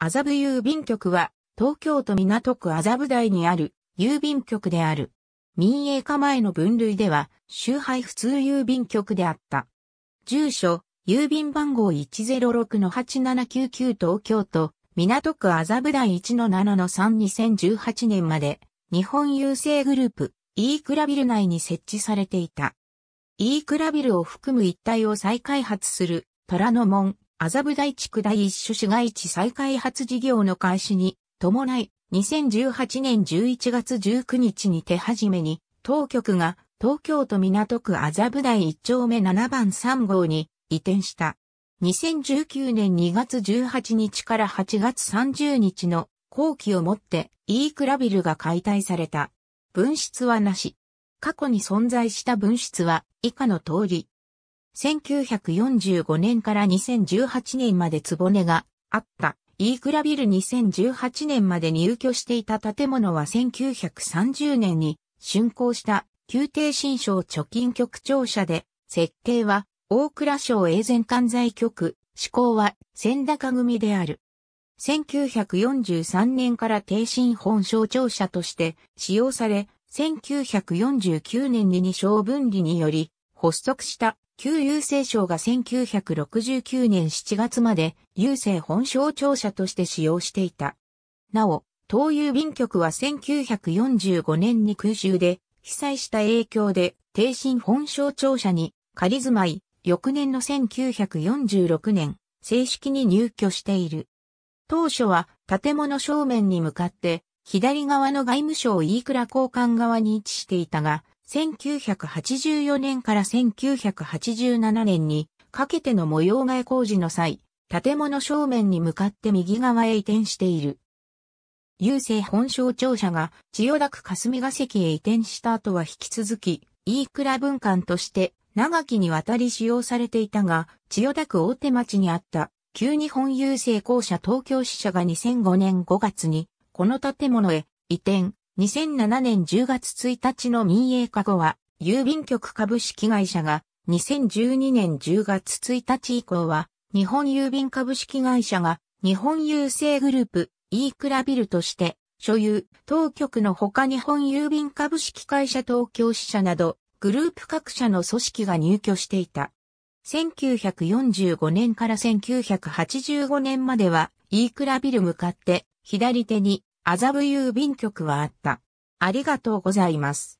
麻布郵便局は、東京都港区麻布台にある郵便局である。民営化前の分類では、周配普通郵便局であった。住所、郵便番号106-8799東京都、港区麻布台1-7-3-2018年まで、日本郵政グループ、E クラビル内に設置されていた。E クラビルを含む一帯を再開発する、虎ノ門、麻布台地区第一種市街地再開発事業の開始に伴い、2018年11月19日に手始めに、当局が東京都港区麻布台1丁目7番3号に移転した。2019年2月18日から8月30日の後期をもって、イークラビルが解体された。分室はなし。過去に存在した分室は以下の通り。1945年から2018年までぼ根があった。イークラビル2018年まで入居していた建物は1930年に竣工した宮廷新省貯金局庁舎で、設計は大倉省永全管財局、施行は千高組である。1943年から帝新本省庁舎として使用され、1949年に二省分離により発足した旧郵政省が1969年7月まで郵政本省庁舎として使用していた。なお、東郵便局は1945年に空襲で被災した影響で帝神本省庁舎に仮住まい、翌年の1946年、正式に入居している。当初は建物正面に向かって左側の外務省飯倉交換側に位置していたが、1984年から1987年にかけての模様替え工事の際、建物正面に向かって右側へ移転している。郵政本省庁舎が千代田区霞が関へ移転した後は引き続き、飯倉文館として長きにわたり使用されていたが、千代田区大手町にあった旧日本郵政公社東京支社が2005年5月にこの建物へ移転、2007年10月1日の民営化後は、郵便局株式会社が、2012年10月1日以降は、日本郵便株式会社が、日本郵政グループ、イークラビルとして、所有、当局の他日本郵便株式会社東京支社など、グループ各社の組織が入居していた。1945年から1985年までは、イークラビル向かって、左手に麻布郵便局はあった。ありがとうございます。